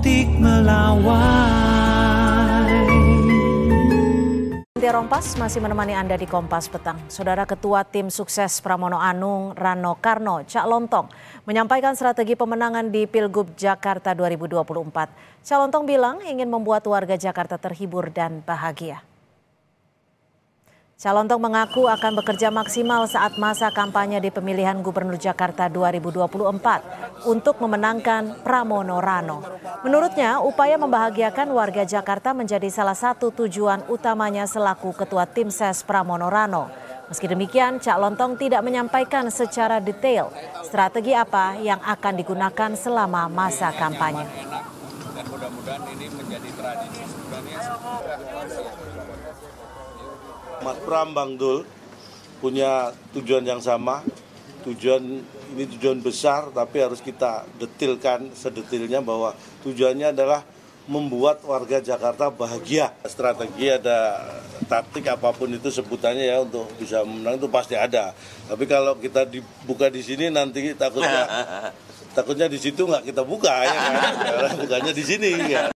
Optik melawan. Tia Rompas masih menemani Anda di Kompas Petang. Saudara Ketua Tim Sukses Pramono Anung Rano Karno Cak Lontong menyampaikan strategi pemenangan di Pilgub Jakarta 2024. Cak Lontong bilang ingin membuat warga Jakarta terhibur dan bahagia. Calontong mengaku akan bekerja maksimal saat masa kampanye di pemilihan Gubernur Jakarta 2024 untuk memenangkan Pramono Rano. Menurutnya, upaya membahagiakan warga Jakarta menjadi salah satu tujuan utamanya selaku Ketua Tim Ses Pramono Rano. Meski demikian, Cak Lontong tidak menyampaikan secara detail strategi apa yang akan digunakan selama masa kampanye. Dan mudah-mudahan ini menjadi tradisi sebenarnya. Mas Pram Bang Dul punya tujuan yang sama. Tujuan ini tujuan besar tapi harus kita detilkan sedetilnya bahwa tujuannya adalah membuat warga Jakarta bahagia. Strategi ada taktik apapun itu sebutannya ya untuk bisa menang itu pasti ada. Tapi kalau kita dibuka di sini nanti takutnya takutnya di situ nggak kita buka ya kan? bukannya di sini ya.